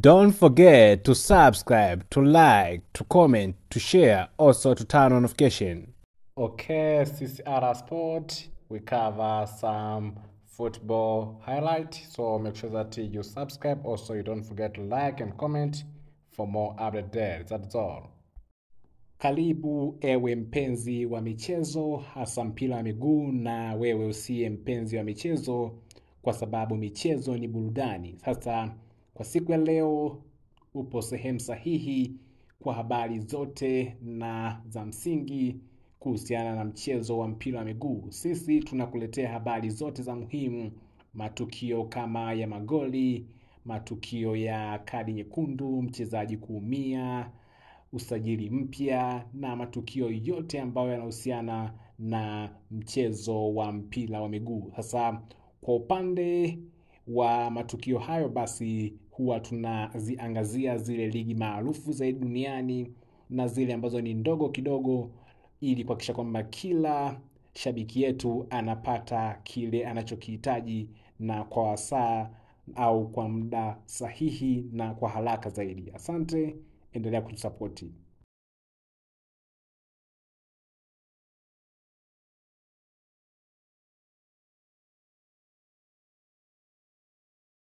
Don't forget to subscribe, to like, to comment, to share, also to turn on notification. Okay, CCR Sport, we cover some football highlight, so make sure that you subscribe. Also, you don't forget to like and comment for more updates there. That's all. Karibu ewe mpenzi wa michezo, hasa mpira wa miguu, na wewe usiye mpenzi wa michezo, kwa sababu michezo ni burudani. Sasa kwa siku ya leo upo sehemu sahihi kwa habari zote na za msingi kuhusiana na mchezo wa mpira wa miguu. Sisi tunakuletea habari zote za muhimu, matukio kama ya magoli, matukio ya kadi nyekundu, mchezaji kuumia, usajili mpya na matukio yote ambayo yanahusiana na mchezo wa mpira wa miguu. Sasa kwa upande wa matukio hayo, basi huwa tunaziangazia zile ligi maarufu zaidi duniani na zile ambazo ni ndogo kidogo, ili kuhakikisha kwamba kila shabiki yetu anapata kile anachokihitaji na kwa wasaa au kwa muda sahihi na kwa haraka zaidi. Asante, endelea kutusapoti.